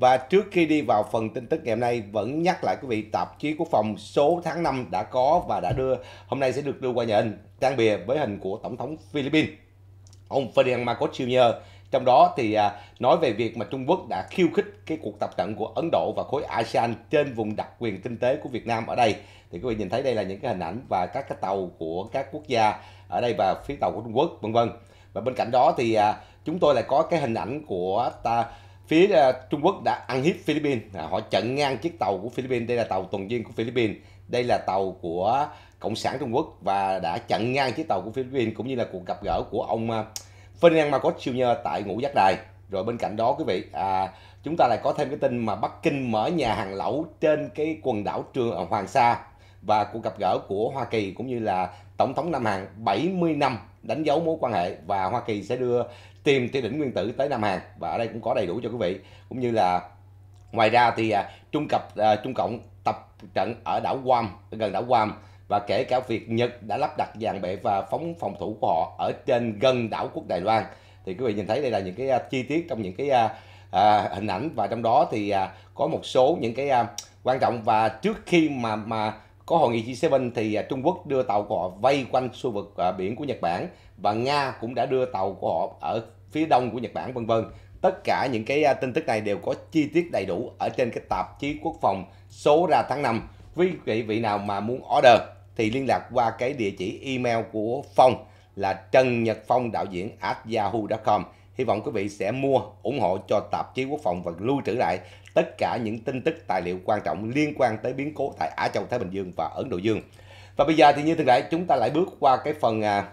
Và trước khi đi vào phần tin tức ngày hôm nay vẫn nhắc lại quý vị tạp chí quốc phòng số tháng 5 đã có và đã đưa hôm nay sẽ được đưa qua nhận trang bìa với hình của Tổng thống Philippines ông Ferdinand Marcos Jr. Trong đó thì à, nói về việc mà Trung Quốc đã khiêu khích cái cuộc tập trận của Ấn Độ và khối ASEAN trên vùng đặc quyền kinh tế của Việt Nam ở đây. Thì quý vị nhìn thấy đây là những cái hình ảnh và các cái tàu của các quốc gia ở đây và phía tàu của Trung Quốc vân vân. Và bên cạnh đó thì à, chúng tôi lại có cái hình ảnh của ta phía uh, Trung Quốc đã ăn hiếp Philippines à, họ chặn ngang chiếc tàu của Philippines đây là tàu tuần duyên của Philippines đây là tàu của Cộng sản Trung Quốc và đã chặn ngang chiếc tàu của Philippines cũng như là cuộc gặp gỡ của ông uh, Ferdinand Marcos Jr tại ngũ giác đài rồi bên cạnh đó quý vị à, chúng ta lại có thêm cái tin mà Bắc Kinh mở nhà hàng lẩu trên cái quần đảo Trường à, Hoàng Sa và cuộc gặp gỡ của Hoa Kỳ cũng như là Tổng thống Nam Hàn 70 năm đánh dấu mối quan hệ và Hoa Kỳ sẽ đưa tìm tia đỉnh nguyên tử tới Nam Hàn và ở đây cũng có đầy đủ cho quý vị cũng như là ngoài ra thì à, Trung Cập à, Trung Cộng tập trận ở đảo Guam gần đảo Guam và kể cả việc Nhật đã lắp đặt dàn bệ và phóng phòng thủ của họ ở trên gần đảo quốc Đài Loan thì quý vị nhìn thấy đây là những cái à, chi tiết trong những cái uh, uh, hình ảnh và trong đó thì uh, có một số những cái uh, quan trọng và trước khi mà mà có hội nghị G7 thì à, Trung Quốc đưa tàu của họ vây quanh khu vực à, biển của Nhật Bản và Nga cũng đã đưa tàu của họ ở phía đông của Nhật Bản vân vân. Tất cả những cái à, tin tức này đều có chi tiết đầy đủ ở trên cái tạp chí quốc phòng số ra tháng 5. Quý vị vị nào mà muốn order thì liên lạc qua cái địa chỉ email của Phong là trần nhật phong đạo diễn at yahoo.com Hy vọng quý vị sẽ mua, ủng hộ cho tạp chí quốc phòng và lưu trữ lại tất cả những tin tức tài liệu quan trọng liên quan tới biến cố tại Á Châu, Thái Bình Dương và Ấn Độ Dương. Và bây giờ thì như thường lệ chúng ta lại bước qua cái phần à,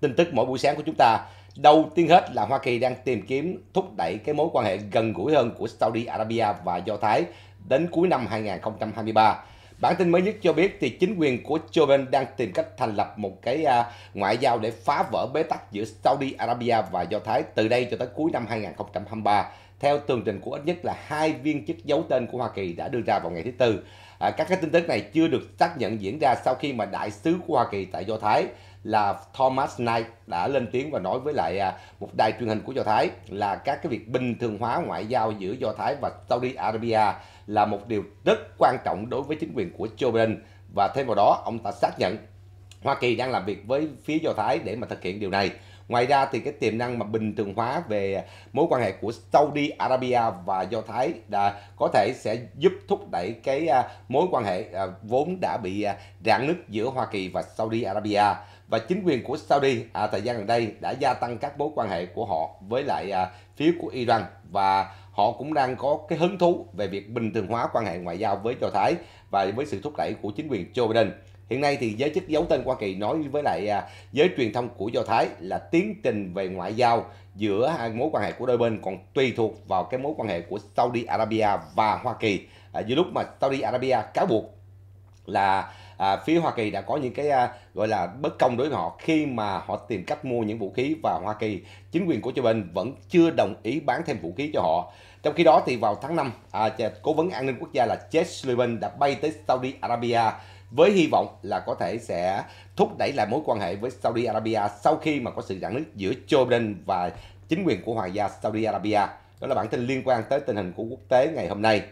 tin tức mỗi buổi sáng của chúng ta. Đầu tiên hết là Hoa Kỳ đang tìm kiếm thúc đẩy cái mối quan hệ gần gũi hơn của Saudi Arabia và Do Thái đến cuối năm 2023. Bản tin mới nhất cho biết thì chính quyền của Joe Biden đang tìm cách thành lập một cái à, ngoại giao để phá vỡ bế tắc giữa Saudi Arabia và Do Thái từ đây cho tới cuối năm 2023 theo tường trình của ít nhất là hai viên chức giấu tên của Hoa Kỳ đã đưa ra vào ngày thứ Tư. À, các cái tin tức này chưa được xác nhận diễn ra sau khi mà đại sứ của Hoa Kỳ tại Do Thái là Thomas Knight đã lên tiếng và nói với lại à, một đài truyền hình của Do Thái là các cái việc bình thường hóa ngoại giao giữa Do Thái và Saudi Arabia là một điều rất quan trọng đối với chính quyền của Joe Biden và thêm vào đó ông ta xác nhận Hoa Kỳ đang làm việc với phía Do Thái để mà thực hiện điều này. Ngoài ra thì cái tiềm năng mà bình thường hóa về mối quan hệ của Saudi Arabia và Do Thái đã có thể sẽ giúp thúc đẩy cái à, mối quan hệ à, vốn đã bị rạn nứt giữa Hoa Kỳ và Saudi Arabia và chính quyền của Saudi à, thời gian gần đây đã gia tăng các mối quan hệ của họ với lại à, phía của Iran và họ cũng đang có cái hứng thú về việc bình thường hóa quan hệ ngoại giao với Do Thái và với sự thúc đẩy của chính quyền Joe Biden. Hiện nay thì giới chức giấu tên Hoa Kỳ nói với lại à, giới truyền thông của Do Thái là tiến trình về ngoại giao giữa hai mối quan hệ của đôi bên còn tùy thuộc vào cái mối quan hệ của Saudi Arabia và Hoa Kỳ. À, dưới lúc mà Saudi Arabia cáo buộc là à, phía Hoa Kỳ đã có những cái à, gọi là bất công đối với họ khi mà họ tìm cách mua những vũ khí và Hoa Kỳ chính quyền của Joe Biden vẫn chưa đồng ý bán thêm vũ khí cho họ trong khi đó thì vào tháng 5 à, cố vấn an ninh quốc gia là Jake Sullivan đã bay tới Saudi Arabia với hy vọng là có thể sẽ thúc đẩy lại mối quan hệ với Saudi Arabia sau khi mà có sự rạn nứt giữa Joe Biden và chính quyền của Hoàng gia Saudi Arabia. Đó là bản tin liên quan tới tình hình của quốc tế ngày hôm nay.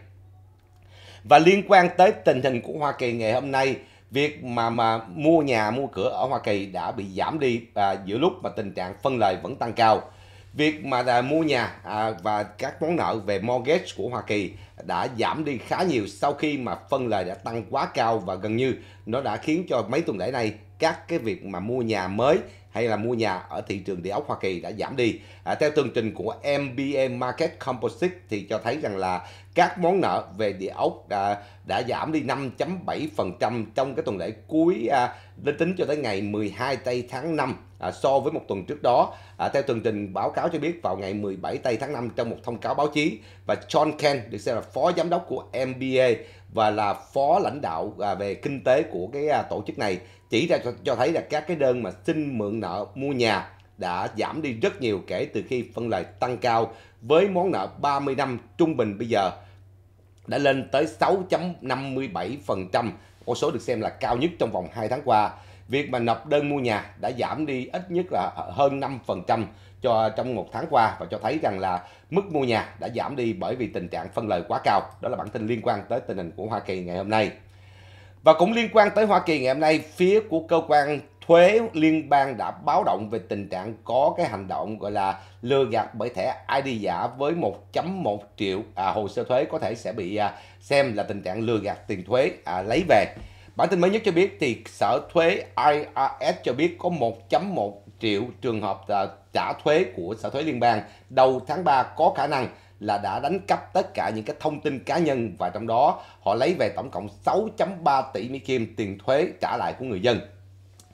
Và liên quan tới tình hình của Hoa Kỳ ngày hôm nay việc mà mà mua nhà mua cửa ở Hoa Kỳ đã bị giảm đi à, giữa lúc mà tình trạng phân lời vẫn tăng cao việc mà là mua nhà à, và các món nợ về mortgage của Hoa Kỳ đã giảm đi khá nhiều sau khi mà phân lời đã tăng quá cao và gần như nó đã khiến cho mấy tuần lễ này các cái việc mà mua nhà mới hay là mua nhà ở thị trường địa ốc Hoa Kỳ đã giảm đi. À, theo tường trình của MBM Market Composite thì cho thấy rằng là các món nợ về địa ốc đã, à, đã giảm đi 5.7% trong cái tuần lễ cuối à, tính cho tới ngày 12 tây tháng 5 à, so với một tuần trước đó. À, theo tường trình báo cáo cho biết vào ngày 17 tây tháng 5 trong một thông cáo báo chí và John Ken được xem là phó giám đốc của MBA và là phó lãnh đạo à, về kinh tế của cái à, tổ chức này chỉ ra cho, cho thấy là các cái đơn mà xin mượn nợ mua nhà đã giảm đi rất nhiều kể từ khi phân lời tăng cao với món nợ 30 năm trung bình bây giờ đã lên tới 6.57%, con số được xem là cao nhất trong vòng 2 tháng qua. Việc mà nộp đơn mua nhà đã giảm đi ít nhất là hơn 5% cho trong một tháng qua và cho thấy rằng là mức mua nhà đã giảm đi bởi vì tình trạng phân lời quá cao. Đó là bản tin liên quan tới tình hình của Hoa Kỳ ngày hôm nay. Và cũng liên quan tới Hoa Kỳ ngày hôm nay, phía của cơ quan thuế liên bang đã báo động về tình trạng có cái hành động gọi là lừa gạt bởi thẻ ID giả với 1.1 triệu à, hồ sơ thuế có thể sẽ bị à, xem là tình trạng lừa gạt tiền thuế à, lấy về. Bản tin mới nhất cho biết thì Sở Thuế IRS cho biết có 1.1 triệu trường hợp à, trả thuế của Sở Thuế Liên bang đầu tháng 3 có khả năng là đã đánh cắp tất cả những cái thông tin cá nhân và trong đó họ lấy về tổng cộng 6.3 tỷ Mỹ Kim tiền thuế trả lại của người dân.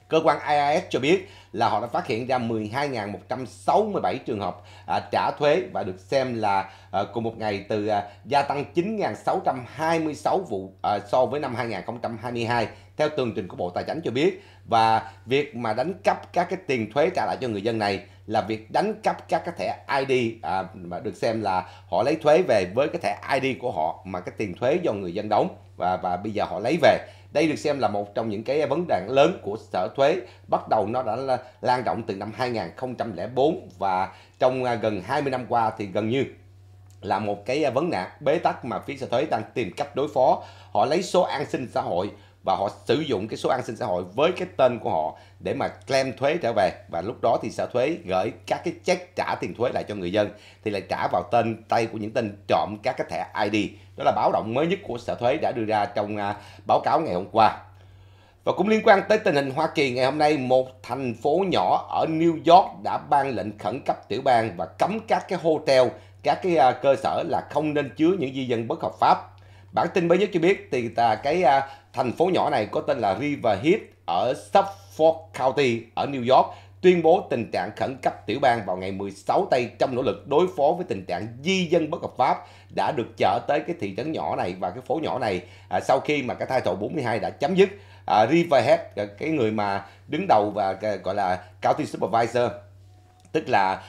Cơ quan IRS cho biết là họ đã phát hiện ra 12.167 trường hợp à, trả thuế và được xem là à, cùng một ngày từ à, gia tăng 9.626 vụ so với năm 2022 theo tường trình của Bộ Tài chính cho biết và việc mà đánh cắp các cái tiền thuế trả lại cho người dân này là việc đánh cắp các cái thẻ ID à, mà được xem là họ lấy thuế về với cái thẻ ID của họ mà cái tiền thuế do người dân đóng và và bây giờ họ lấy về đây được xem là một trong những cái vấn đề lớn của sở thuế bắt đầu nó đã lan rộng từ năm 2004 và trong à, gần 20 năm qua thì gần như là một cái vấn nạn bế tắc mà phía sở thuế đang tìm cách đối phó họ lấy số an sinh xã hội và họ sử dụng cái số an sinh xã hội với cái tên của họ để mà claim thuế trở về và lúc đó thì sở thuế gửi các cái check trả tiền thuế lại cho người dân thì lại trả vào tên tay của những tên trộm các cái thẻ ID đó là báo động mới nhất của sở thuế đã đưa ra trong à, báo cáo ngày hôm qua và cũng liên quan tới tình hình Hoa Kỳ ngày hôm nay, một thành phố nhỏ ở New York đã ban lệnh khẩn cấp tiểu bang và cấm các cái hotel, các cái à, cơ sở là không nên chứa những di dân bất hợp pháp Bản tin mới nhất cho biết thì là cái à, thành phố nhỏ này có tên là Riverhead ở Suffolk County ở New York tuyên bố tình trạng khẩn cấp tiểu bang vào ngày 16 tây trong nỗ lực đối phó với tình trạng di dân bất hợp pháp đã được chở tới cái thị trấn nhỏ này và cái phố nhỏ này à, sau khi mà cái thai thổ 42 đã chấm dứt. À, Riverhead à, cái người mà đứng đầu và cái, à, gọi là County Supervisor tức là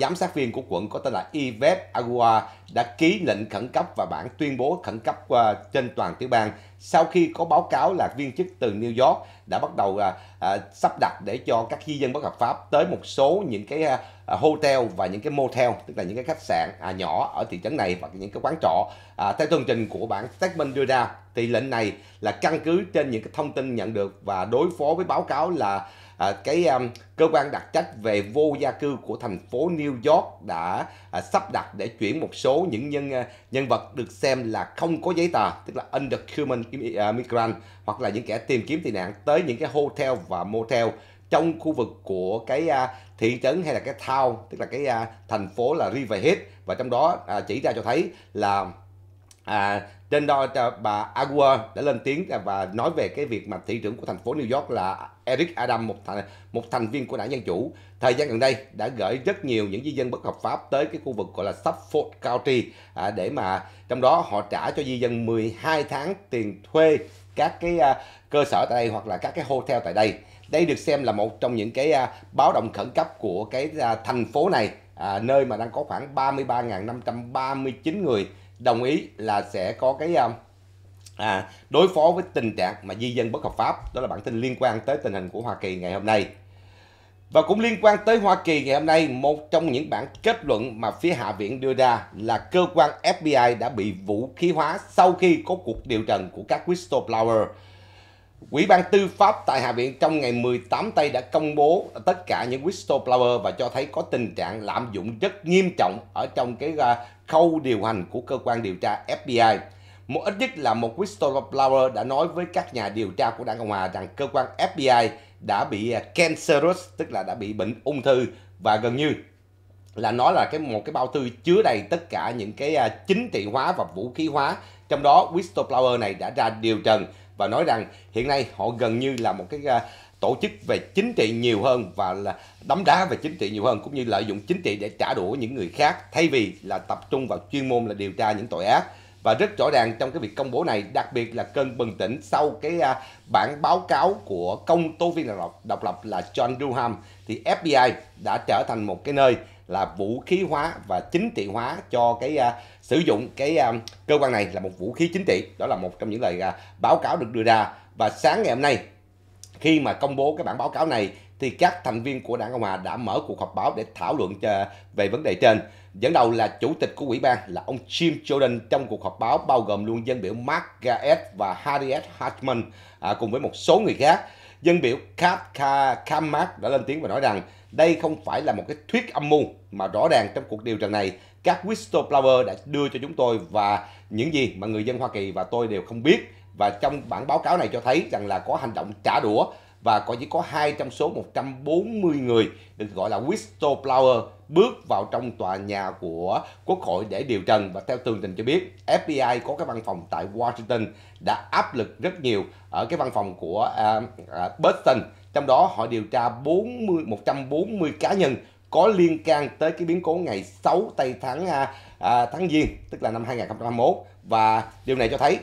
giám sát viên của quận có tên là Yves Agua đã ký lệnh khẩn cấp và bản tuyên bố khẩn cấp à, trên toàn tiểu bang sau khi có báo cáo là viên chức từ New York đã bắt đầu à, à, sắp đặt để cho các di dân bất hợp pháp tới một số những cái à, à hotel và những cái motel tức là những cái khách sạn à, nhỏ ở thị trấn này và những cái quán trọ à, theo tường trình của bản statement đưa ra thì lệnh này là căn cứ trên những cái thông tin nhận được và đối phó với báo cáo là à, cái um, cơ quan đặc trách về vô gia cư của thành phố New York đã à, sắp đặt để chuyển một số những nhân à, nhân vật được xem là không có giấy tờ tức là undocumented immigrant à, hoặc là những kẻ tìm kiếm tị nạn tới những cái hotel và motel trong khu vực của cái à, thị trấn hay là cái town tức là cái à, thành phố là River và trong đó à, chỉ ra cho thấy là à, trên đó à, bà Agua đã lên tiếng và nói về cái việc mà thị trưởng của thành phố New York là Eric Adam, một thành, một thành viên của đảng Dân Chủ, thời gian gần đây đã gửi rất nhiều những di dân bất hợp pháp tới cái khu vực gọi là Suffolk County à, để mà trong đó họ trả cho di dân 12 tháng tiền thuê các cái à, cơ sở tại đây hoặc là các cái hotel tại đây. Đây được xem là một trong những cái à, báo động khẩn cấp của cái à, thành phố này, à, nơi mà đang có khoảng 33.539 người đồng ý là sẽ có cái à, à, đối phó với tình trạng mà di dân bất hợp pháp đó là bản tin liên quan tới tình hình của Hoa Kỳ ngày hôm nay và cũng liên quan tới Hoa Kỳ ngày hôm nay một trong những bản kết luận mà phía Hạ viện đưa ra là cơ quan FBI đã bị vũ khí hóa sau khi có cuộc điều trần của các whistleblower Quỹ ban tư pháp tại Hạ viện trong ngày 18 tây đã công bố tất cả những whistleblower và cho thấy có tình trạng lạm dụng rất nghiêm trọng ở trong cái à, khâu điều hành của cơ quan điều tra FBI. Một ít nhất là một whistleblower đã nói với các nhà điều tra của Đảng Cộng Hòa rằng cơ quan FBI đã bị à, cancerous, tức là đã bị bệnh ung thư và gần như là nó là cái một cái bao thư chứa đầy tất cả những cái à, chính trị hóa và vũ khí hóa. Trong đó whistleblower này đã ra điều trần và nói rằng hiện nay họ gần như là một cái à, tổ chức về chính trị nhiều hơn và là đấm đá về chính trị nhiều hơn cũng như lợi dụng chính trị để trả đũa những người khác thay vì là tập trung vào chuyên môn là điều tra những tội ác và rất rõ ràng trong cái việc công bố này đặc biệt là cơn bừng tỉnh sau cái à, bản báo cáo của công tố viên độc lập là John Durham thì FBI đã trở thành một cái nơi là vũ khí hóa và chính trị hóa cho cái uh, sử dụng cái um, cơ quan này là một vũ khí chính trị đó là một trong những lời uh, báo cáo được đưa ra và sáng ngày hôm nay khi mà công bố cái bản báo cáo này thì các thành viên của Đảng Cộng Hòa đã mở cuộc họp báo để thảo luận về vấn đề trên. Dẫn đầu là chủ tịch của ủy ban là ông Jim Jordan trong cuộc họp báo bao gồm luôn dân biểu Mark Gaet và Harriet Hartman à, cùng với một số người khác. Dân biểu Kat Kamak đã lên tiếng và nói rằng đây không phải là một cái thuyết âm mưu mà rõ ràng trong cuộc điều trần này các whistleblower đã đưa cho chúng tôi và những gì mà người dân Hoa Kỳ và tôi đều không biết và trong bản báo cáo này cho thấy rằng là có hành động trả đũa và có chỉ có hai trong số 140 người được gọi là whistleblower bước vào trong tòa nhà của Quốc hội để điều trần và theo tường trình cho biết FBI có cái văn phòng tại Washington đã áp lực rất nhiều ở cái văn phòng của uh, à, uh, à, Boston trong đó họ điều tra 40 140 cá nhân có liên can tới cái biến cố ngày 6 tây tháng à, à, tháng giêng tức là năm 2021 và điều này cho thấy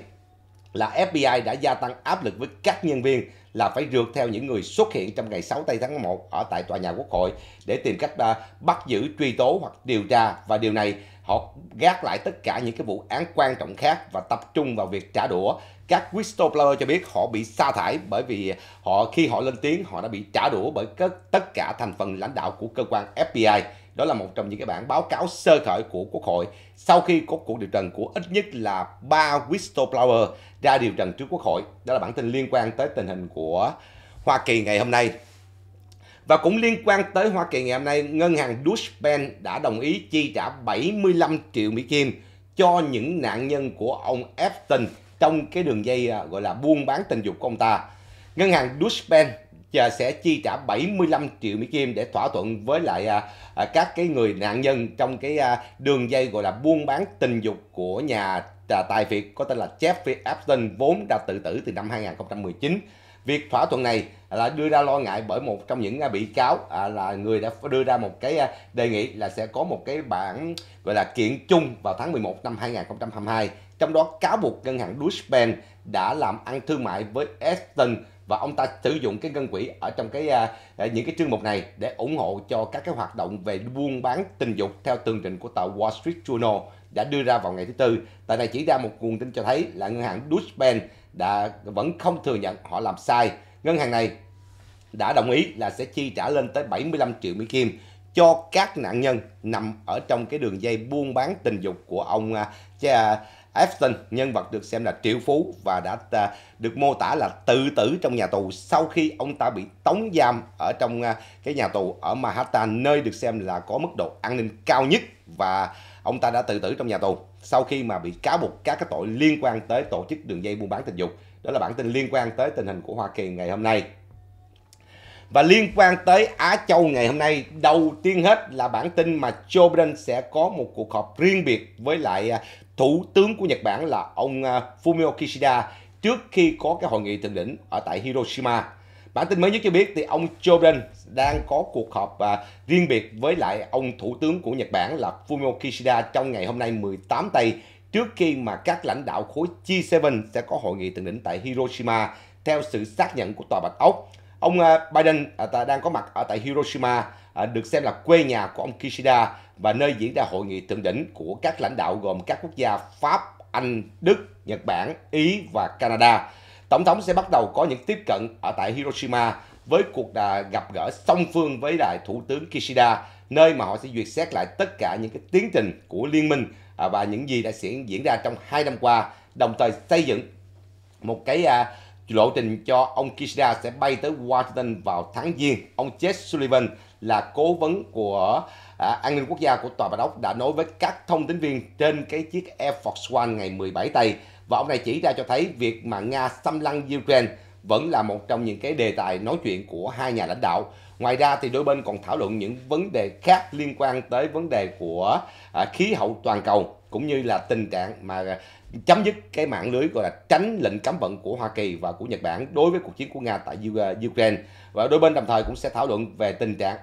là FBI đã gia tăng áp lực với các nhân viên là phải rượt theo những người xuất hiện trong ngày 6 tây tháng 1 ở tại tòa nhà Quốc hội để tìm cách à, bắt giữ, truy tố hoặc điều tra và điều này họ gác lại tất cả những cái vụ án quan trọng khác và tập trung vào việc trả đũa các whistleblower cho biết họ bị sa thải bởi vì họ khi họ lên tiếng họ đã bị trả đũa bởi tất cả thành phần lãnh đạo của cơ quan FBI đó là một trong những cái bản báo cáo sơ khởi của Quốc hội sau khi có cuộc điều trần của ít nhất là 3 whistleblower ra điều trần trước Quốc hội. Đó là bản tin liên quan tới tình hình của Hoa Kỳ ngày hôm nay. Và cũng liên quan tới Hoa Kỳ ngày hôm nay, ngân hàng Deutsche Bank đã đồng ý chi trả 75 triệu Mỹ Kim cho những nạn nhân của ông Epstein trong cái đường dây à, gọi là buôn bán tình dục của ông ta. Ngân hàng Deutsche Bank và sẽ chi trả 75 triệu Mỹ Kim để thỏa thuận với lại à, à, các cái người nạn nhân trong cái à, đường dây gọi là buôn bán tình dục của nhà à, tài Việt có tên là Jeffrey Epstein vốn đã tự tử từ năm 2019. Việc thỏa thuận này là đưa ra lo ngại bởi một trong những à, bị cáo à, là người đã đưa ra một cái à, đề nghị là sẽ có một cái bản gọi là kiện chung vào tháng 11 năm 2022. Trong đó cáo buộc ngân hàng Deutsche Bank đã làm ăn thương mại với Eston và ông ta sử dụng cái ngân quỹ ở trong cái uh, những cái chương mục này để ủng hộ cho các cái hoạt động về buôn bán tình dục theo tường trình của tờ Wall Street Journal đã đưa ra vào ngày thứ tư. tại này chỉ ra một nguồn tin cho thấy là ngân hàng Deutsche Bank đã vẫn không thừa nhận họ làm sai. Ngân hàng này đã đồng ý là sẽ chi trả lên tới 75 triệu Mỹ Kim cho các nạn nhân nằm ở trong cái đường dây buôn bán tình dục của ông uh, Afton, nhân vật được xem là triệu phú và đã à, được mô tả là tự tử trong nhà tù sau khi ông ta bị tống giam ở trong à, cái nhà tù ở Manhattan nơi được xem là có mức độ an ninh cao nhất và ông ta đã tự tử trong nhà tù sau khi mà bị cáo buộc các cái tội liên quan tới tổ chức đường dây buôn bán tình dục. Đó là bản tin liên quan tới tình hình của Hoa Kỳ ngày hôm nay. Và liên quan tới Á Châu ngày hôm nay, đầu tiên hết là bản tin mà Joe Biden sẽ có một cuộc họp riêng biệt với lại à, Thủ tướng của Nhật Bản là ông à, Fumio Kishida trước khi có cái hội nghị thượng đỉnh ở tại Hiroshima. Bản tin mới nhất cho biết thì ông Joe Biden đang có cuộc họp à, riêng biệt với lại ông Thủ tướng của Nhật Bản là Fumio Kishida trong ngày hôm nay 18 tây trước khi mà các lãnh đạo khối G7 sẽ có hội nghị thượng đỉnh tại Hiroshima theo sự xác nhận của Tòa Bạch Ốc. Ông à, Biden à, đang có mặt ở tại Hiroshima À, được xem là quê nhà của ông Kishida và nơi diễn ra hội nghị thượng đỉnh của các lãnh đạo gồm các quốc gia Pháp, Anh, Đức, Nhật Bản, Ý và Canada. Tổng thống sẽ bắt đầu có những tiếp cận ở tại Hiroshima với cuộc à, gặp gỡ song phương với đại thủ tướng Kishida, nơi mà họ sẽ duyệt xét lại tất cả những cái tiến trình của liên minh à, và những gì đã diễn ra trong hai năm qua, đồng thời xây dựng một cái lộ trình cho ông Kishida sẽ bay tới Washington vào tháng Giêng. Ông Jeff Sullivan là cố vấn của à, an ninh quốc gia của tòa bạch ốc đã nói với các thông tin viên trên cái chiếc Air Force One ngày 17 tây và ông này chỉ ra cho thấy việc mà nga xâm lăng ukraine vẫn là một trong những cái đề tài nói chuyện của hai nhà lãnh đạo. Ngoài ra thì đôi bên còn thảo luận những vấn đề khác liên quan tới vấn đề của à, khí hậu toàn cầu cũng như là tình trạng mà chấm dứt cái mạng lưới gọi là tránh lệnh cấm vận của Hoa Kỳ và của Nhật Bản đối với cuộc chiến của Nga tại à, Ukraine. Và đôi bên đồng thời cũng sẽ thảo luận về tình trạng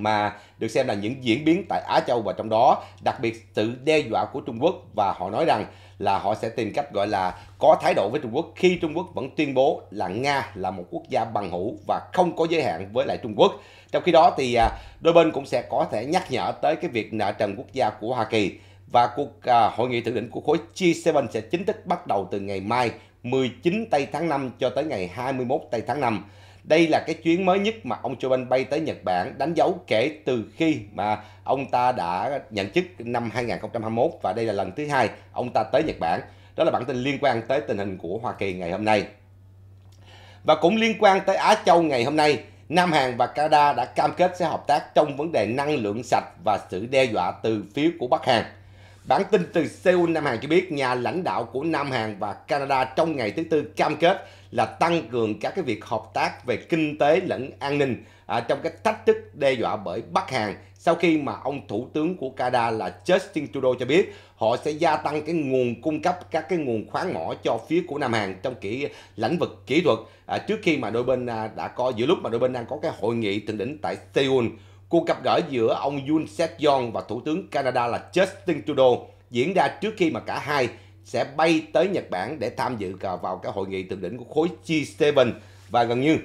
mà được xem là những diễn biến tại Á Châu và trong đó đặc biệt sự đe dọa của Trung Quốc và họ nói rằng là họ sẽ tìm cách gọi là có thái độ với Trung Quốc khi Trung Quốc vẫn tuyên bố là Nga là một quốc gia bằng hữu và không có giới hạn với lại Trung Quốc. Trong khi đó thì à, đôi bên cũng sẽ có thể nhắc nhở tới cái việc nợ trần quốc gia của Hoa Kỳ và cuộc à, hội nghị thượng đỉnh của khối G7 sẽ chính thức bắt đầu từ ngày mai 19 tây tháng 5 cho tới ngày 21 tây tháng 5. Đây là cái chuyến mới nhất mà ông Joe Biden bay tới Nhật Bản đánh dấu kể từ khi mà ông ta đã nhận chức năm 2021 và đây là lần thứ hai ông ta tới Nhật Bản. Đó là bản tin liên quan tới tình hình của Hoa Kỳ ngày hôm nay. Và cũng liên quan tới Á Châu ngày hôm nay, Nam Hàn và Canada đã cam kết sẽ hợp tác trong vấn đề năng lượng sạch và sự đe dọa từ phía của Bắc Hàn. Bản tin từ Seoul Nam Hàn cho biết nhà lãnh đạo của Nam Hàn và Canada trong ngày thứ Tư cam kết là tăng cường các cái việc hợp tác về kinh tế lẫn an ninh à, trong cái thách thức đe dọa bởi Bắc Hàn sau khi mà ông thủ tướng của Canada là Justin Trudeau cho biết họ sẽ gia tăng cái nguồn cung cấp các cái nguồn khoáng mỏ cho phía của Nam Hàn trong kỹ lĩnh vực kỹ thuật à, trước khi mà đôi bên à, đã có giữa lúc mà đôi bên đang có cái hội nghị thượng đỉnh tại Seoul cuộc gặp gỡ giữa ông Yoon Suk Yeol và thủ tướng Canada là Justin Trudeau diễn ra trước khi mà cả hai sẽ bay tới Nhật Bản để tham dự vào cái hội nghị thượng đỉnh của khối G7 và gần như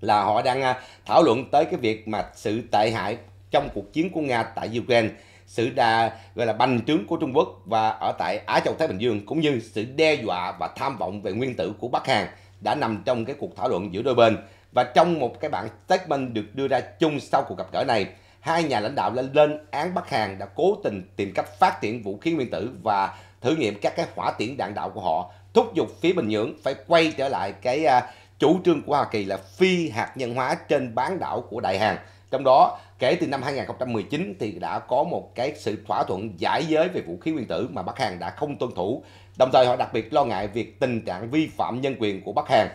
là họ đang à, thảo luận tới cái việc mà sự tệ hại trong cuộc chiến của Nga tại Ukraine sự đà gọi là bành trướng của Trung Quốc và ở tại Á Châu Thái Bình Dương cũng như sự đe dọa và tham vọng về nguyên tử của Bắc Hàn đã nằm trong cái cuộc thảo luận giữa đôi bên và trong một cái bản statement được đưa ra chung sau cuộc gặp gỡ này hai nhà lãnh đạo lên lên án Bắc Hàn đã cố tình tìm cách phát triển vũ khí nguyên tử và thử nghiệm các cái hỏa tiễn đạn đạo của họ thúc giục phía Bình Nhưỡng phải quay trở lại cái à, chủ trương của Hoa Kỳ là phi hạt nhân hóa trên bán đảo của Đại Hàn. Trong đó, kể từ năm 2019 thì đã có một cái sự thỏa thuận giải giới về vũ khí nguyên tử mà Bắc Hàn đã không tuân thủ. Đồng thời họ đặc biệt lo ngại việc tình trạng vi phạm nhân quyền của Bắc Hàn.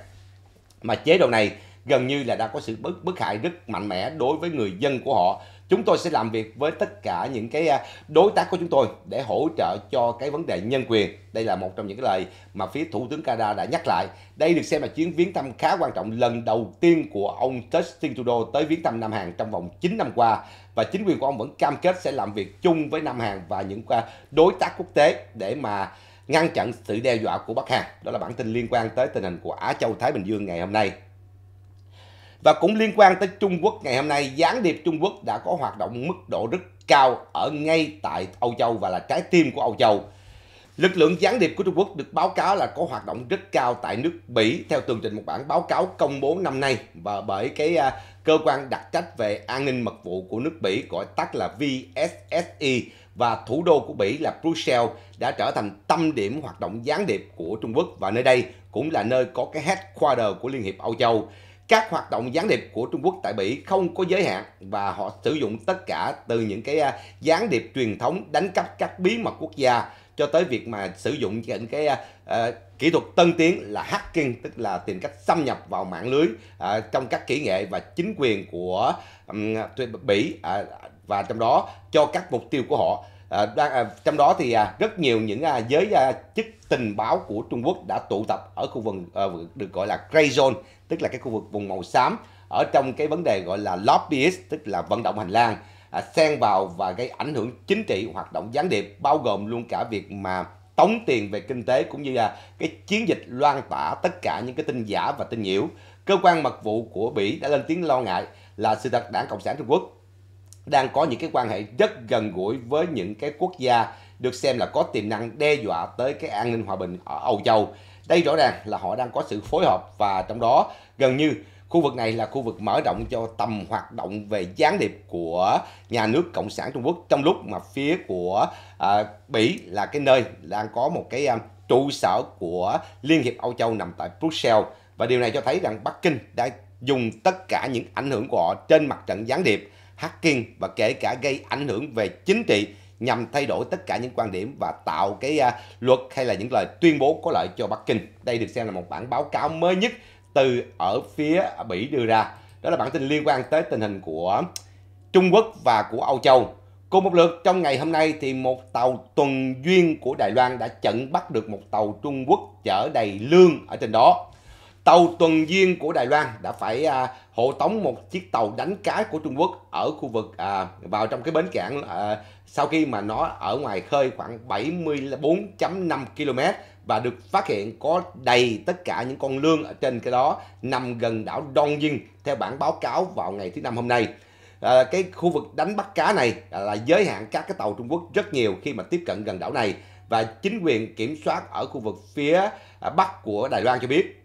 Mà chế độ này gần như là đã có sự bức bức hại rất mạnh mẽ đối với người dân của họ chúng tôi sẽ làm việc với tất cả những cái à, đối tác của chúng tôi để hỗ trợ cho cái vấn đề nhân quyền đây là một trong những cái lời mà phía thủ tướng Canada đã nhắc lại đây được xem là chuyến viếng thăm khá quan trọng lần đầu tiên của ông Justin Trudeau tới viếng thăm Nam Hàn trong vòng 9 năm qua và chính quyền của ông vẫn cam kết sẽ làm việc chung với Nam Hàn và những à, đối tác quốc tế để mà ngăn chặn sự đe dọa của Bắc Hàn. Đó là bản tin liên quan tới tình hình của Á Châu Thái Bình Dương ngày hôm nay. Và cũng liên quan tới Trung Quốc ngày hôm nay, gián điệp Trung Quốc đã có hoạt động mức độ rất cao ở ngay tại Âu Châu và là trái tim của Âu Châu. Lực lượng gián điệp của Trung Quốc được báo cáo là có hoạt động rất cao tại nước Bỉ theo tường trình một bản báo cáo công bố năm nay và bởi cái à, cơ quan đặc trách về an ninh mật vụ của nước Bỉ gọi tắt là VSSI và thủ đô của Bỉ là Brussels đã trở thành tâm điểm hoạt động gián điệp của Trung Quốc và nơi đây cũng là nơi có cái headquarter của Liên hiệp Âu Châu các hoạt động gián điệp của Trung Quốc tại mỹ không có giới hạn và họ sử dụng tất cả từ những cái à, gián điệp truyền thống đánh cắp các bí mật quốc gia cho tới việc mà sử dụng những cái uh, kỹ thuật tân tiến là hacking tức là tìm cách xâm nhập vào mạng lưới uh, trong các kỹ nghệ và chính quyền của um, uh, và trong đó cho các mục tiêu của họ À, trong đó thì à, rất nhiều những à, giới à, chức tình báo của Trung Quốc đã tụ tập ở khu vực à, được gọi là Gray Zone tức là cái khu vực vùng màu xám ở trong cái vấn đề gọi là lobbyist tức là vận động hành lang à, xen vào và gây ảnh hưởng chính trị hoạt động gián điệp bao gồm luôn cả việc mà tống tiền về kinh tế cũng như là cái chiến dịch loan tỏa tất cả những cái tin giả và tin nhiễu cơ quan mật vụ của Bỉ đã lên tiếng lo ngại là sự thật đảng Cộng sản Trung Quốc đang có những cái quan hệ rất gần gũi với những cái quốc gia được xem là có tiềm năng đe dọa tới cái an ninh hòa bình ở Âu Châu đây rõ ràng là họ đang có sự phối hợp và trong đó gần như khu vực này là khu vực mở rộng cho tầm hoạt động về gián điệp của nhà nước cộng sản trung quốc trong lúc mà phía của à, bỉ là cái nơi đang có một cái à, trụ sở của liên hiệp âu châu nằm tại Brussels và điều này cho thấy rằng bắc kinh đã dùng tất cả những ảnh hưởng của họ trên mặt trận gián điệp hacking và kể cả gây ảnh hưởng về chính trị nhằm thay đổi tất cả những quan điểm và tạo cái uh, luật hay là những lời tuyên bố có lợi cho Bắc Kinh. Đây được xem là một bản báo cáo mới nhất từ ở phía Mỹ đưa ra. Đó là bản tin liên quan tới tình hình của Trung Quốc và của Âu Châu. Cùng một lượt trong ngày hôm nay thì một tàu tuần duyên của Đài Loan đã chặn bắt được một tàu Trung Quốc chở đầy lương ở trên đó. Tàu tuần duyên của Đài Loan đã phải à, hộ tống một chiếc tàu đánh cá của Trung Quốc ở khu vực à, vào trong cái bến cảng à, sau khi mà nó ở ngoài khơi khoảng 74.5 km và được phát hiện có đầy tất cả những con lương ở trên cái đó nằm gần đảo Đông Dinh theo bản báo cáo vào ngày thứ năm hôm nay. À, cái khu vực đánh bắt cá này à, là giới hạn các cái tàu Trung Quốc rất nhiều khi mà tiếp cận gần đảo này và chính quyền kiểm soát ở khu vực phía à, bắc của Đài Loan cho biết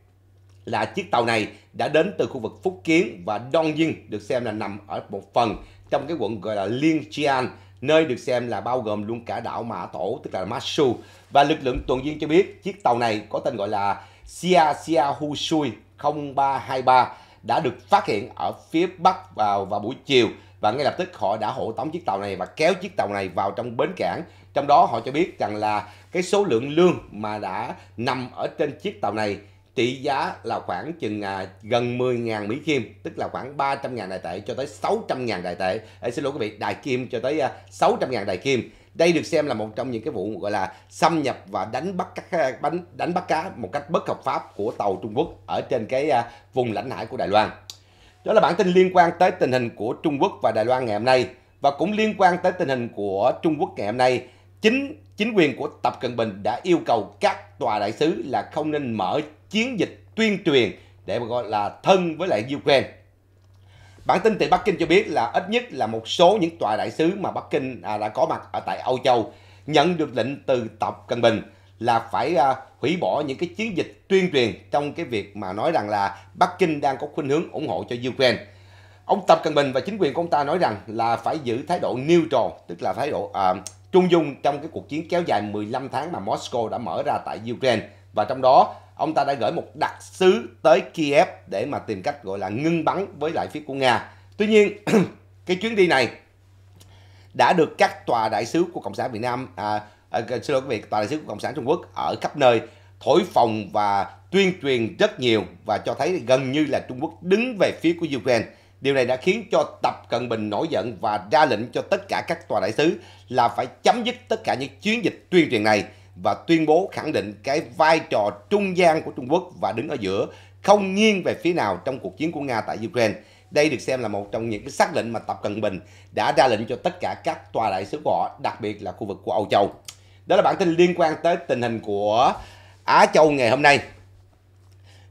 là chiếc tàu này đã đến từ khu vực Phúc Kiến và Đông Dinh được xem là nằm ở một phần trong cái quận gọi là Liên Chian nơi được xem là bao gồm luôn cả đảo Mã Tổ tức là Masu và lực lượng tuần duyên cho biết chiếc tàu này có tên gọi là Sia Sia Hu Sui 0323 đã được phát hiện ở phía bắc vào vào buổi chiều và ngay lập tức họ đã hộ tống chiếc tàu này và kéo chiếc tàu này vào trong bến cảng trong đó họ cho biết rằng là cái số lượng lương mà đã nằm ở trên chiếc tàu này trị giá là khoảng chừng à, gần 10.000 Mỹ Kim tức là khoảng 300.000 đại tệ cho tới 600.000 đại tệ à, xin lỗi quý vị đại kim cho tới à, 600.000 đại kim đây được xem là một trong những cái vụ gọi là xâm nhập và đánh bắt các à, bánh đánh bắt cá một cách bất hợp pháp của tàu Trung Quốc ở trên cái à, vùng lãnh hải của Đài Loan đó là bản tin liên quan tới tình hình của Trung Quốc và Đài Loan ngày hôm nay và cũng liên quan tới tình hình của Trung Quốc ngày hôm nay chính chính quyền của Tập Cận Bình đã yêu cầu các tòa đại sứ là không nên mở chiến dịch tuyên truyền để gọi là thân với lại Ukraine. Bản tin từ Bắc Kinh cho biết là ít nhất là một số những tòa đại sứ mà Bắc Kinh à, đã có mặt ở tại Âu Châu nhận được lệnh từ Tập Cận Bình là phải à, hủy bỏ những cái chiến dịch tuyên truyền trong cái việc mà nói rằng là Bắc Kinh đang có khuynh hướng ủng hộ cho Ukraine. Ông Tập Cận Bình và chính quyền của ông ta nói rằng là phải giữ thái độ neutral, tức là thái độ uh, Trung dung trong cái cuộc chiến kéo dài 15 tháng mà Moscow đã mở ra tại Ukraine và trong đó ông ta đã gửi một đặc sứ tới Kiev để mà tìm cách gọi là ngưng bắn với lại phía của Nga. Tuy nhiên cái chuyến đi này đã được các tòa đại sứ của Cộng sản Việt Nam à, à, xin lỗi quý vị, tòa đại sứ của Cộng sản Trung Quốc ở khắp nơi thổi phòng và tuyên truyền rất nhiều và cho thấy gần như là Trung Quốc đứng về phía của Ukraine Điều này đã khiến cho Tập Cận Bình nổi giận và ra lệnh cho tất cả các tòa đại sứ là phải chấm dứt tất cả những chiến dịch tuyên truyền này và tuyên bố khẳng định cái vai trò trung gian của Trung Quốc và đứng ở giữa không nghiêng về phía nào trong cuộc chiến của Nga tại Ukraine. Đây được xem là một trong những cái xác lệnh mà Tập Cận Bình đã ra lệnh cho tất cả các tòa đại sứ của họ, đặc biệt là khu vực của Âu Châu. Đó là bản tin liên quan tới tình hình của Á Châu ngày hôm nay.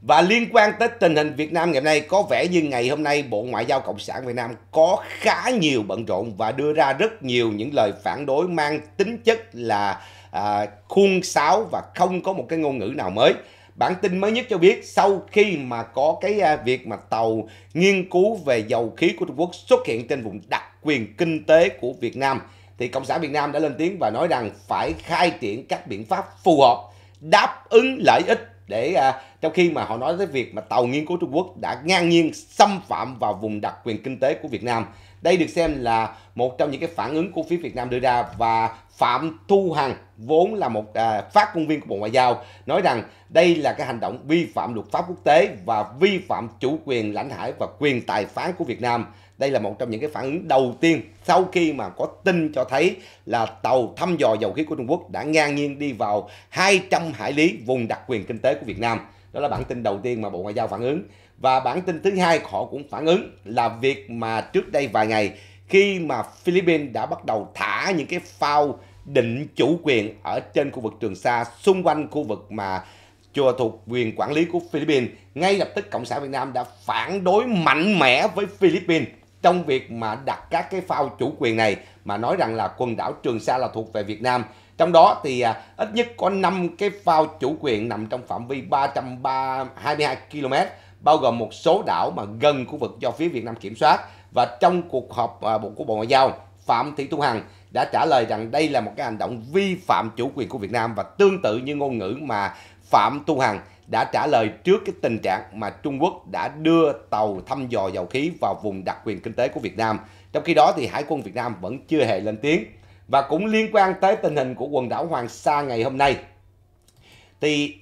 Và liên quan tới tình hình Việt Nam ngày hôm nay có vẻ như ngày hôm nay Bộ Ngoại giao Cộng sản Việt Nam có khá nhiều bận rộn và đưa ra rất nhiều những lời phản đối mang tính chất là à, khuôn sáo và không có một cái ngôn ngữ nào mới. Bản tin mới nhất cho biết sau khi mà có cái à, việc mà tàu nghiên cứu về dầu khí của Trung Quốc xuất hiện trên vùng đặc quyền kinh tế của Việt Nam thì Cộng sản Việt Nam đã lên tiếng và nói rằng phải khai triển các biện pháp phù hợp đáp ứng lợi ích để à, trong khi mà họ nói tới việc mà tàu nghiên cứu Trung Quốc đã ngang nhiên xâm phạm vào vùng đặc quyền kinh tế của Việt Nam. Đây được xem là một trong những cái phản ứng của phía Việt Nam đưa ra và Phạm Thu Hằng vốn là một à, phát ngôn viên của Bộ Ngoại giao nói rằng đây là cái hành động vi phạm luật pháp quốc tế và vi phạm chủ quyền lãnh hải và quyền tài phán của Việt Nam. Đây là một trong những cái phản ứng đầu tiên sau khi mà có tin cho thấy là tàu thăm dò dầu khí của Trung Quốc đã ngang nhiên đi vào 200 hải lý vùng đặc quyền kinh tế của Việt Nam. Đó là bản tin đầu tiên mà Bộ Ngoại giao phản ứng. Và bản tin thứ hai họ cũng phản ứng là việc mà trước đây vài ngày khi mà Philippines đã bắt đầu thả những cái phao định chủ quyền ở trên khu vực Trường Sa xung quanh khu vực mà chùa thuộc quyền quản lý của Philippines, ngay lập tức Cộng sản Việt Nam đã phản đối mạnh mẽ với Philippines trong việc mà đặt các cái phao chủ quyền này mà nói rằng là quần đảo Trường Sa là thuộc về Việt Nam. Trong đó thì à, ít nhất có 5 cái phao chủ quyền nằm trong phạm vi 322 km bao gồm một số đảo mà gần khu vực do phía Việt Nam kiểm soát và trong cuộc họp à, của Bộ Ngoại giao Phạm Thị Thu Hằng đã trả lời rằng đây là một cái hành động vi phạm chủ quyền của Việt Nam và tương tự như ngôn ngữ mà Phạm Thu Hằng đã trả lời trước cái tình trạng mà Trung Quốc đã đưa tàu thăm dò dầu khí vào vùng đặc quyền kinh tế của Việt Nam. Trong khi đó thì Hải quân Việt Nam vẫn chưa hề lên tiếng. Và cũng liên quan tới tình hình của quần đảo Hoàng Sa ngày hôm nay. Thì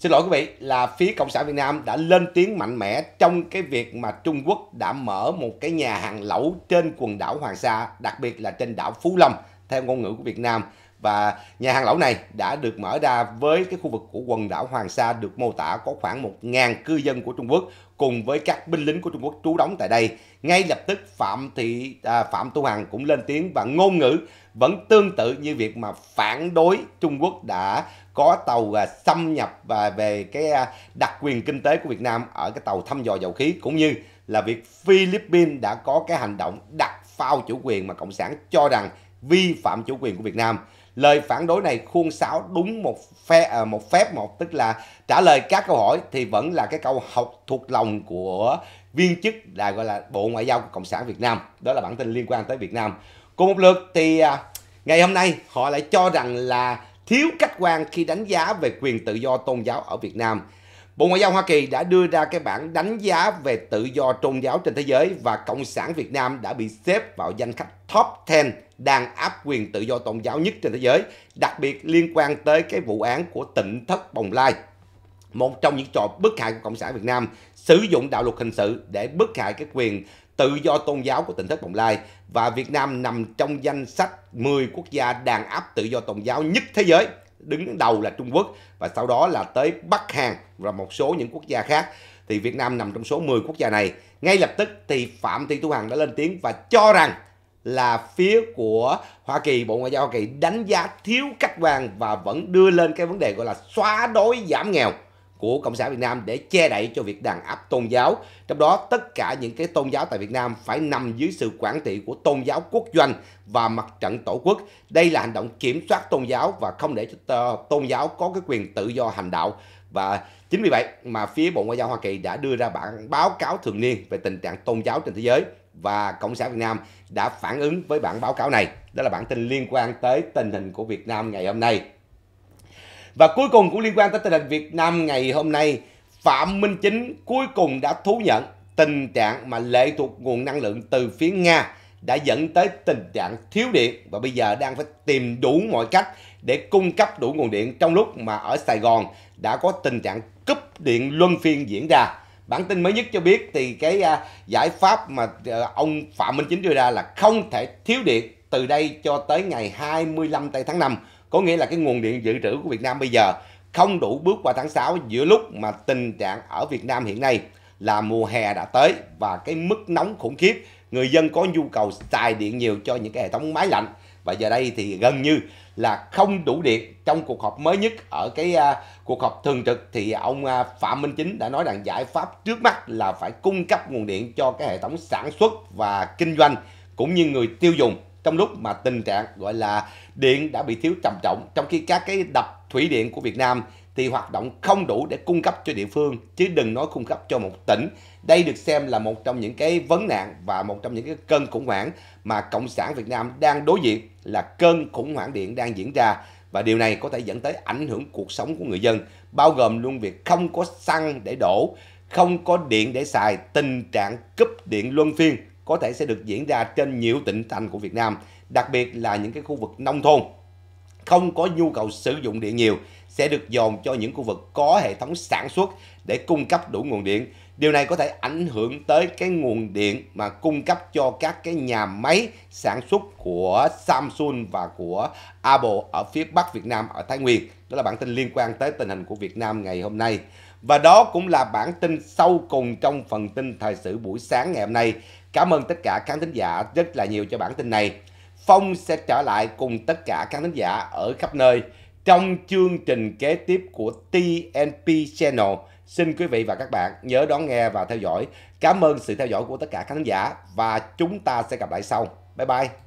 xin lỗi quý vị là phía Cộng sản Việt Nam đã lên tiếng mạnh mẽ trong cái việc mà Trung Quốc đã mở một cái nhà hàng lẩu trên quần đảo Hoàng Sa, đặc biệt là trên đảo Phú Lâm theo ngôn ngữ của Việt Nam và nhà hàng lẩu này đã được mở ra với cái khu vực của quần đảo Hoàng Sa được mô tả có khoảng 1.000 cư dân của Trung Quốc cùng với các binh lính của Trung Quốc trú đóng tại đây. Ngay lập tức Phạm Thị à, Phạm Tu Hằng cũng lên tiếng và ngôn ngữ vẫn tương tự như việc mà phản đối Trung Quốc đã có tàu à, xâm nhập à, về cái à, đặc quyền kinh tế của Việt Nam ở cái tàu thăm dò dầu khí cũng như là việc Philippines đã có cái hành động đặt phao chủ quyền mà Cộng sản cho rằng vi phạm chủ quyền của Việt Nam. Lời phản đối này khuôn sáo đúng một phe à, một phép một tức là trả lời các câu hỏi thì vẫn là cái câu học thuộc lòng của viên chức là gọi là Bộ Ngoại giao của Cộng sản Việt Nam. Đó là bản tin liên quan tới Việt Nam. Cùng một lượt thì à, ngày hôm nay họ lại cho rằng là thiếu khách quan khi đánh giá về quyền tự do tôn giáo ở Việt Nam. Bộ Ngoại giao Hoa Kỳ đã đưa ra cái bản đánh giá về tự do tôn giáo trên thế giới và Cộng sản Việt Nam đã bị xếp vào danh sách top 10 đang áp quyền tự do tôn giáo nhất trên thế giới, đặc biệt liên quan tới cái vụ án của tỉnh Thất Bồng Lai. Một trong những trò bức hại của Cộng sản Việt Nam sử dụng đạo luật hình sự để bức hại cái quyền tự do tôn giáo của tỉnh Thất Bồng Lai và Việt Nam nằm trong danh sách 10 quốc gia đàn áp tự do tôn giáo nhất thế giới đứng đầu là Trung Quốc và sau đó là tới Bắc Hàn và một số những quốc gia khác thì Việt Nam nằm trong số 10 quốc gia này. Ngay lập tức thì Phạm Thị Thu Hằng đã lên tiếng và cho rằng là phía của Hoa Kỳ, Bộ Ngoại giao Hoa Kỳ đánh giá thiếu khách quan và vẫn đưa lên cái vấn đề gọi là xóa đói giảm nghèo của Cộng sản Việt Nam để che đậy cho việc đàn áp tôn giáo. Trong đó, tất cả những cái tôn giáo tại Việt Nam phải nằm dưới sự quản trị của tôn giáo quốc doanh và mặt trận tổ quốc. Đây là hành động kiểm soát tôn giáo và không để cho tôn giáo có cái quyền tự do hành đạo. Và chính vì vậy mà phía Bộ Ngoại giao Hoa Kỳ đã đưa ra bản báo cáo thường niên về tình trạng tôn giáo trên thế giới và Cộng sản Việt Nam đã phản ứng với bản báo cáo này. Đó là bản tin liên quan tới tình hình của Việt Nam ngày hôm nay. Và cuối cùng cũng liên quan tới tình hình Việt Nam ngày hôm nay, Phạm Minh Chính cuối cùng đã thú nhận tình trạng mà lệ thuộc nguồn năng lượng từ phía Nga đã dẫn tới tình trạng thiếu điện và bây giờ đang phải tìm đủ mọi cách để cung cấp đủ nguồn điện trong lúc mà ở Sài Gòn đã có tình trạng cúp điện luân phiên diễn ra. Bản tin mới nhất cho biết thì cái à, giải pháp mà ờ, ông Phạm Minh Chính đưa ra là không thể thiếu điện từ đây cho tới ngày 25 tây tháng 5 có nghĩa là cái nguồn điện dự trữ của Việt Nam bây giờ không đủ bước qua tháng 6 giữa lúc mà tình trạng ở Việt Nam hiện nay là mùa hè đã tới và cái mức nóng khủng khiếp người dân có nhu cầu xài điện nhiều cho những cái hệ thống máy lạnh và giờ đây thì gần như là không đủ điện trong cuộc họp mới nhất ở cái uh, cuộc họp thường trực thì ông uh, Phạm Minh Chính đã nói rằng giải pháp trước mắt là phải cung cấp nguồn điện cho cái hệ thống sản xuất và kinh doanh cũng như người tiêu dùng trong lúc mà tình trạng gọi là điện đã bị thiếu trầm trọng trong khi các cái đập thủy điện của Việt Nam thì hoạt động không đủ để cung cấp cho địa phương chứ đừng nói cung cấp cho một tỉnh đây được xem là một trong những cái vấn nạn và một trong những cái cơn khủng hoảng mà cộng sản Việt Nam đang đối diện là cơn khủng hoảng điện đang diễn ra và điều này có thể dẫn tới ảnh hưởng cuộc sống của người dân bao gồm luôn việc không có xăng để đổ không có điện để xài tình trạng cúp điện luân phiên có thể sẽ được diễn ra trên nhiều tỉnh thành của Việt Nam, đặc biệt là những cái khu vực nông thôn không có nhu cầu sử dụng điện nhiều sẽ được dồn cho những khu vực có hệ thống sản xuất để cung cấp đủ nguồn điện. Điều này có thể ảnh hưởng tới cái nguồn điện mà cung cấp cho các cái nhà máy sản xuất của Samsung và của Apple ở phía Bắc Việt Nam ở Thái Nguyên. Đó là bản tin liên quan tới tình hình của Việt Nam ngày hôm nay. Và đó cũng là bản tin sâu cùng trong phần tin thời sự buổi sáng ngày hôm nay. Cảm ơn tất cả khán thính giả rất là nhiều cho bản tin này. Phong sẽ trở lại cùng tất cả khán thính giả ở khắp nơi trong chương trình kế tiếp của TNP Channel. Xin quý vị và các bạn nhớ đón nghe và theo dõi. Cảm ơn sự theo dõi của tất cả khán giả và chúng ta sẽ gặp lại sau. Bye bye!